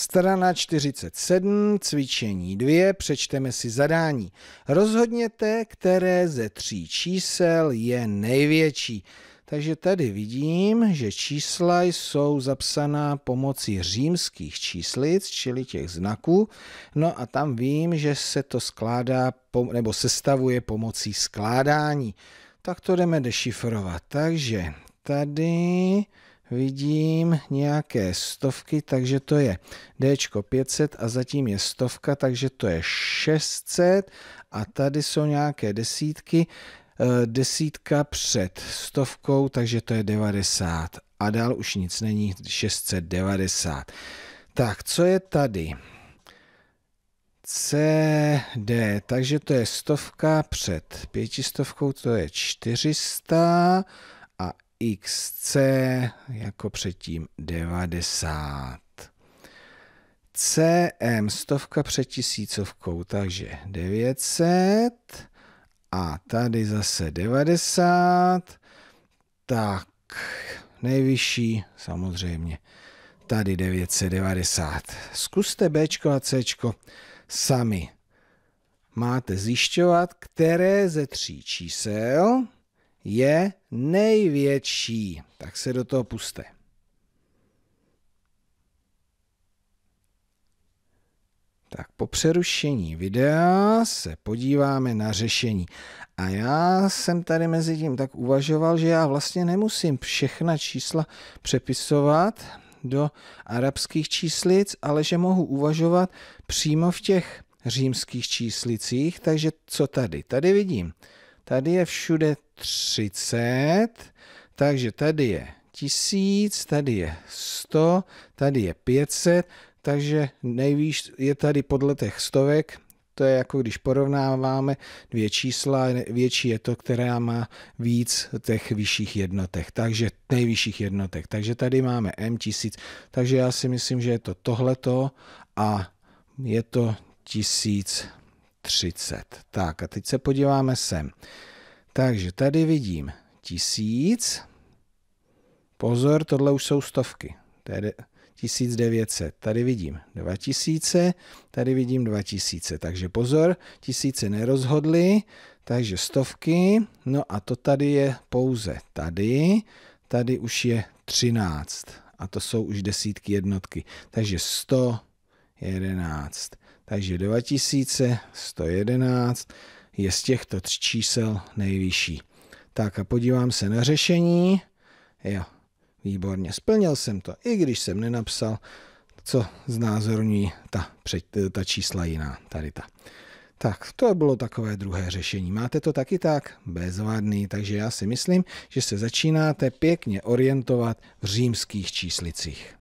Strana 47, cvičení 2, přečteme si zadání. Rozhodněte, které ze tří čísel je největší. Takže tady vidím, že čísla jsou zapsaná pomocí římských číslic, čili těch znaků. No a tam vím, že se to skládá nebo sestavuje pomocí skládání. Tak to jdeme dešifrovat. Takže tady vidím nějaké stovky, takže to je D 500 a zatím je stovka, takže to je 600 a tady jsou nějaké desítky, eh, desítka před stovkou, takže to je 90 a dál už nic není, 690. Tak, co je tady? CD, takže to je stovka před pětistovkou, to je 400 a XC jako předtím 90. CM stovka před tisícovkou, takže 900 a tady zase 90, tak nejvyšší samozřejmě tady 990. Zkuste B a C sami. Máte zjišťovat, které ze tří čísel je největší. Tak se do toho puste. Tak po přerušení videa se podíváme na řešení. A já jsem tady mezi tím tak uvažoval, že já vlastně nemusím všechna čísla přepisovat do arabských číslic, ale že mohu uvažovat přímo v těch římských číslicích. Takže co tady? Tady vidím Tady je všude 30, takže tady je 1000, tady je 100, tady je 500, takže nejvíc je tady podle těch stovek, to je jako když porovnáváme dvě čísla, větší je to, která má víc těch vyšších jednotek, takže nejvyšších jednotek. Takže tady máme M1000, takže já si myslím, že je to tohleto a je to 1000 30. Tak a teď se podíváme sem. Takže tady vidím tisíc. Pozor, tohle už jsou stovky. Tady 1900. Tady vidím 2000, tady vidím 2000. Takže pozor, tisíce nerozhodly, takže stovky. No a to tady je pouze tady. Tady už je 13 a to jsou už desítky jednotky. Takže 100 11. Takže 2111 je z těchto tří čísel nejvyšší. Tak a podívám se na řešení. Jo, výborně, splnil jsem to, i když jsem nenapsal, co znázorní ta, před, ta čísla jiná, tady ta. Tak, to bylo takové druhé řešení. Máte to taky tak? Bezvadný. Takže já si myslím, že se začínáte pěkně orientovat v římských číslicích.